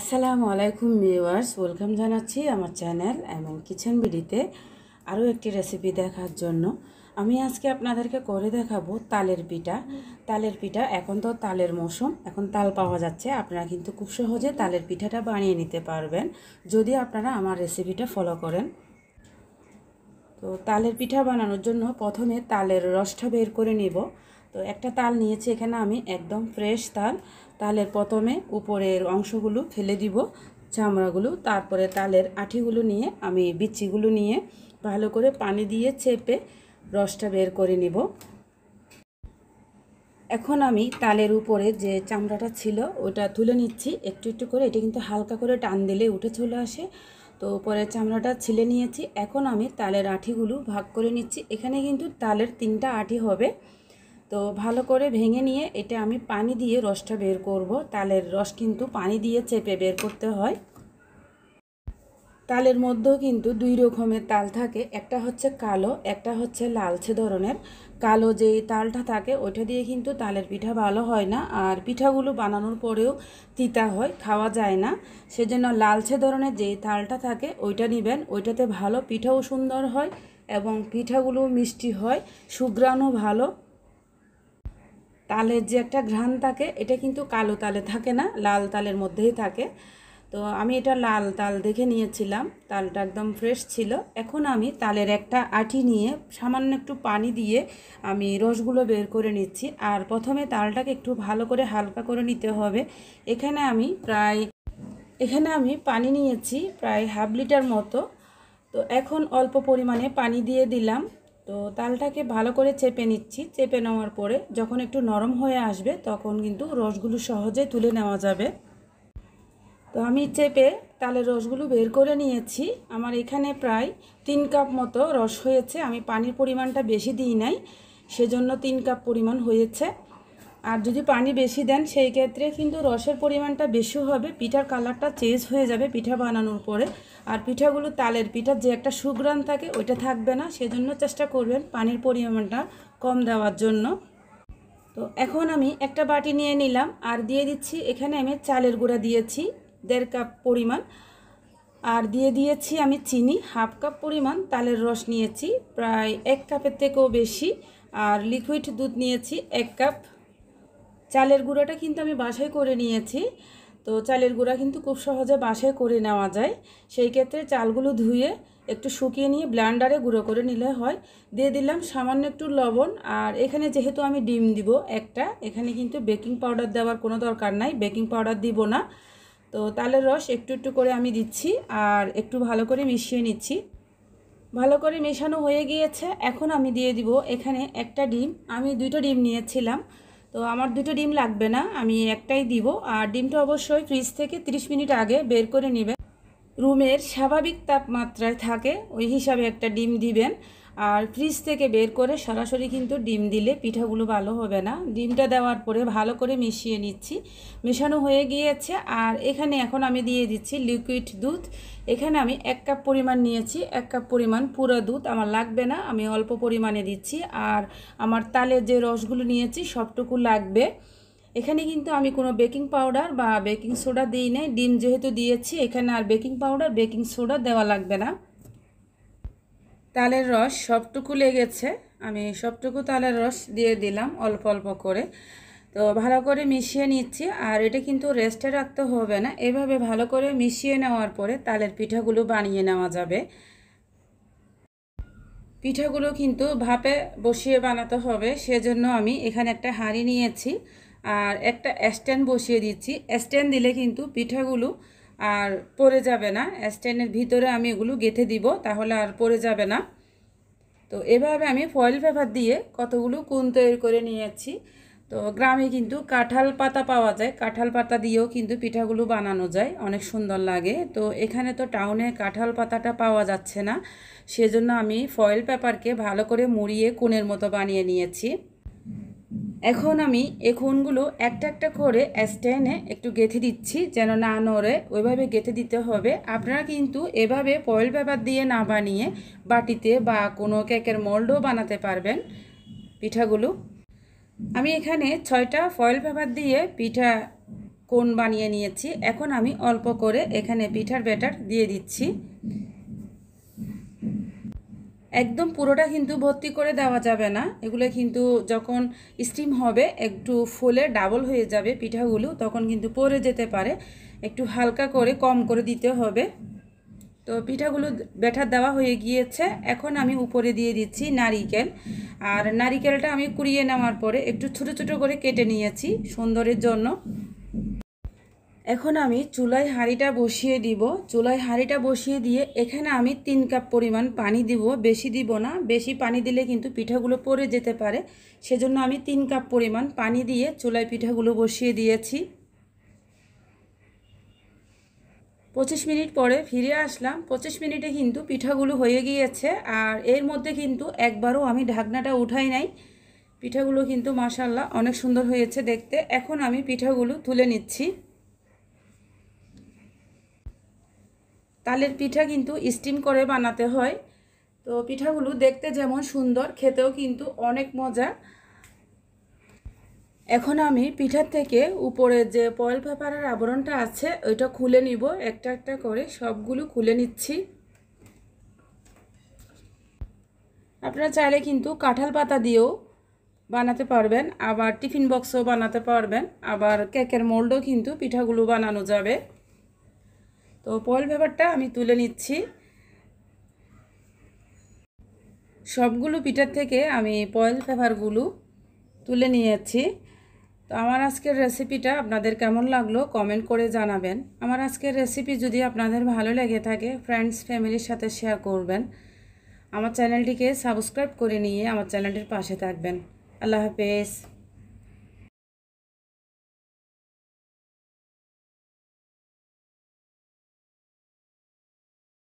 আসসালামু আলাইকুম viewers welcome জানাচ্ছি আমার চ্যানেল এবং কিচেন বিডিতে আরও একটি রেসিপি দেখার জন্য আমি আজকে আপনাদেরকে করে দেখাবো তালের পিঠা তালের পিঠা এখন তো তালের মৌসুম এখন তাল পাওয়া যাচ্ছে আপনারা কিন্তু খুব সহজে তালের পিঠাটা বানিয়ে নিতে পারবেন যদি আপনারা আমার রেসিপিটা ফলো করেন তো তালের পিঠা বানানোর জন্য প্রথমে তালের রসটা বের করে নেব তো একটা তাল নিয়েছি এখানে আমি একদম ফ্রেশ তাল তালের প্রথমে উপরের অংশগুলো ফেলে দিব চামড়াগুলো তারপরে তালের আঠিগুলো নিয়ে আমি বিচিগুলো নিয়ে ভালো করে পানি দিয়ে চেপে রসটা বের করে নিব এখন আমি তালের উপরে যে চামড়াটা ছিল ওটা তুলে নিচ্ছি একটু একটু করে এটা কিন্তু হালকা করে টান দিলে উঠে চলে আসে তো পরে চামড়াটা ছিলে নিয়েছি এখন আমি তালের আঠিগুলো ভাগ করে নিচ্ছি এখানে কিন্তু তালের তিনটা আঠি হবে তো ভালো করে ভেঙে নিয়ে এটা আমি পানি দিয়ে রসটা বের করব তালের রস কিন্তু পানি দিয়ে চেপে বের করতে হয় তালের মধ্যেও কিন্তু দুই রকমের তাল থাকে একটা হচ্ছে কালো একটা হচ্ছে লালচে ধরনের কালো যে তালটা থাকে ওইটা দিয়ে কিন্তু তালের পিঠা ভালো হয় না আর পিঠাগুলো বানানোর পরেও তিতা হয় খাওয়া যায় না সেজন্য লালচে ধরনের যে তালটা থাকে ওইটা নেবেন ওইটাতে ভালো পিঠাও সুন্দর হয় এবং পিঠাগুলো মিষ্টি হয় সুগ্রানও ভালো তালের যে একটা ঘ্রাণ থাকে এটা কিন্তু কালো তালে থাকে না লাল তালের মধ্যেই থাকে তো আমি এটা লাল তাল দেখে নিয়েছিলাম তালটা একদম ফ্রেশ ছিল এখন আমি তালের একটা আটি নিয়ে সামান্য একটু পানি দিয়ে আমি রসগুলো বের করে নিচ্ছি আর প্রথমে তালটাকে একটু ভালো করে হালকা করে নিতে হবে এখানে আমি প্রায় এখানে আমি পানি নিয়েছি প্রায় হাফ লিটার মতো তো এখন অল্প পরিমাণে পানি দিয়ে দিলাম তো তালটাকে ভালো করে চেপে নিচ্ছি চেপে নেওয়ার পরে যখন একটু নরম হয়ে আসবে তখন কিন্তু রসগুলো সহজে তুলে নেওয়া যাবে তো আমি চেপে তালের রসগুলো বের করে নিয়েছি আমার এখানে প্রায় তিন কাপ মতো রস হয়েছে আমি পানির পরিমাণটা বেশি দিই নাই সেজন্য তিন কাপ পরিমাণ হয়েছে আর যদি পানি বেশি দেন সেই ক্ষেত্রে কিন্তু রসের পরিমাণটা বেশি হবে পিঠার কালারটা চেঞ্জ হয়ে যাবে পিঠা বানানোর পরে আর পিঠাগুলো তালের পিঠার যে একটা সুগ্রান থাকে ওইটা থাকবে না সেজন্য চেষ্টা করবেন পানির পরিমাণটা কম দেওয়ার জন্য তো এখন আমি একটা বাটি নিয়ে নিলাম আর দিয়ে দিচ্ছি এখানে আমি চালের গুঁড়া দিয়েছি দেড় কাপ পরিমাণ আর দিয়ে দিয়েছি আমি চিনি হাফ কাপ পরিমাণ তালের রস নিয়েছি প্রায় এক কাপের থেকেও বেশি আর লিকুইড দুধ নিয়েছি এক কাপ চালের গুঁড়াটা কিন্তু আমি বাসায় করে নিয়েছি তো চালের গুঁড়া কিন্তু খুব সহজে বাসায় করে নেওয়া যায় সেই ক্ষেত্রে চালগুলো ধুয়ে একটু শুকিয়ে নিয়ে ব্ল্যান্ডারে গুঁড়ো করে নিলে হয় দিয়ে দিলাম সামান্য একটু লবণ আর এখানে যেহেতু আমি ডিম দিব একটা এখানে কিন্তু বেকিং পাউডার দেওয়ার কোনো দরকার নাই বেকিং পাউডার দিব না তো তালের রস একটু একটু করে আমি দিচ্ছি আর একটু ভালো করে মিশিয়ে নিচ্ছি ভালো করে মেশানো হয়ে গিয়েছে এখন আমি দিয়ে দিব এখানে একটা ডিম আমি দুইটা ডিম নিয়েছিলাম তো আমার দুটো ডিম লাগবে না আমি একটাই দিব আর ডিমটা অবশ্যই ফ্রিজ থেকে 30 মিনিট আগে বের করে নেবেন রুমের স্বাভাবিক তাপমাত্রায় থাকে ওই হিসাবে একটা ডিম দিবেন আর ফ্রিজ থেকে বের করে সরাসরি কিন্তু ডিম দিলে পিঠাগুলো ভালো হবে না ডিমটা দেওয়ার পরে ভালো করে মিশিয়ে নিচ্ছি মেশানো হয়ে গিয়েছে আর এখানে এখন আমি দিয়ে দিচ্ছি লিকুইড দুধ এখানে আমি এক কাপ পরিমাণ নিয়েছি এক কাপ পরিমাণ পুরো দুধ আমার লাগবে না আমি অল্প পরিমাণে দিচ্ছি আর আমার তালে যে রসগুলো নিয়েছি সবটুকু লাগবে এখানে কিন্তু আমি কোনো বেকিং পাউডার বা বেকিং সোডা দিই নাই ডিম যেহেতু দিয়েছি এখানে আর বেকিং পাউডার বেকিং সোডা দেওয়া লাগবে না তালের রস সবটুকু লেগেছে আমি সবটুকু তালের রস দিয়ে দিলাম অল্প অল্প করে তো ভালো করে মিশিয়ে নিচ্ছি আর এটা কিন্তু রেস্টে রাখতে হবে না এভাবে ভালো করে মিশিয়ে নেওয়ার পরে তালের পিঠাগুলো বানিয়ে নেওয়া যাবে পিঠাগুলো কিন্তু ভাপে বসিয়ে বানাতে হবে সেজন্য আমি এখানে একটা হাঁড়ি নিয়েছি আর একটা স্ট্যান্ড বসিয়ে দিচ্ছি স্ট্যান্ড দিলে কিন্তু পিঠাগুলো আর পরে যাবে না স্ট্যান্ডের ভিতরে আমি এগুলো গেঁথে দিব তাহলে আর পরে যাবে না তো এভাবে আমি ফয়েল পেপার দিয়ে কতগুলো কুন তৈরি করে নিয়েছি তো গ্রামে কিন্তু কাঁঠাল পাতা পাওয়া যায় কাঁঠাল পাতা দিয়েও কিন্তু পিঠাগুলো বানানো যায় অনেক সুন্দর লাগে তো এখানে তো টাউনে কাঁঠাল পাতাটা পাওয়া যাচ্ছে না সেজন্য আমি ফয়েল পেপারকে ভালো করে মুড়িয়ে কোণের মতো বানিয়ে নিয়েছি এখন আমি এই খুনগুলো একটা একটা করে স্ট্যানে একটু গেঁথে দিচ্ছি যেন না নড়ে ওইভাবে গেঁথে দিতে হবে আপনারা কিন্তু এভাবে পয়েল পেপার দিয়ে না বানিয়ে বাটিতে বা কোনো কেকের মল্ডও বানাতে পারবেন পিঠাগুলো আমি এখানে ছয়টা ফয়েল পেপার দিয়ে পিঠা কোন বানিয়ে নিয়েছি এখন আমি অল্প করে এখানে পিঠার ব্যাটার দিয়ে দিচ্ছি একদম পুরোটা কিন্তু ভর্তি করে দেওয়া যাবে না এগুলো কিন্তু যখন স্টিম হবে একটু ফুলে ডাবল হয়ে যাবে পিঠাগুলো তখন কিন্তু পরে যেতে পারে একটু হালকা করে কম করে দিতে হবে তো পিঠাগুলো ব্যাটার দেওয়া হয়ে গিয়েছে এখন আমি উপরে দিয়ে দিচ্ছি নারিকেল আর নারিকেলটা আমি কুড়িয়ে নেওয়ার পরে একটু ছোটো ছোটো করে কেটে নিয়েছি সুন্দরের জন্য এখন আমি চুলায় হাঁড়িটা বসিয়ে দিব চুলায় হাঁড়িটা বসিয়ে দিয়ে এখানে আমি তিন কাপ পরিমাণ পানি দিব বেশি দিব না বেশি পানি দিলে কিন্তু পিঠাগুলো পড়ে যেতে পারে সেজন্য আমি তিন কাপ পরিমাণ পানি দিয়ে চুলায় পিঠাগুলো বসিয়ে দিয়েছি পঁচিশ মিনিট পরে ফিরে আসলাম পঁচিশ মিনিটে কিন্তু পিঠাগুলো হয়ে গিয়েছে আর এর মধ্যে কিন্তু একবারও আমি ঢাকনাটা উঠাই নাই পিঠাগুলো কিন্তু মাসাল্লাহ অনেক সুন্দর হয়েছে দেখতে এখন আমি পিঠাগুলো তুলে নিচ্ছি তালের পিঠা কিন্তু স্টিম করে বানাতে হয় তো পিঠাগুলো দেখতে যেমন সুন্দর খেতেও কিন্তু অনেক মজা এখন আমি পিঠার থেকে উপরে যে পয়েল পেপারের আবরণটা আছে ওইটা খুলে নিব একটা একটা করে সবগুলো খুলে নিচ্ছি আপনারা চাইলে কিন্তু কাঁঠাল পাতা দিয়েও বানাতে পারবেন আবার টিফিন বক্সও বানাতে পারবেন আবার কেকের মোল্ডও কিন্তু পিঠাগুলো বানানো যাবে তো পয়েল পেপারটা আমি তুলে নিচ্ছি সবগুলো পিঠার থেকে আমি পয়েল পেপারগুলো তুলে নিয়েছি তো আমার আজকের রেসিপিটা আপনাদের কেমন লাগলো কমেন্ট করে জানাবেন আমার আজকের রেসিপি যদি আপনাদের ভালো লেগে থাকে ফ্রেন্ডস ফ্যামিলির সাথে শেয়ার করবেন আমার চ্যানেলটিকে সাবস্ক্রাইব করে নিয়ে আমার চ্যানেলটির পাশে থাকবেন আল্লাহ হাফেজ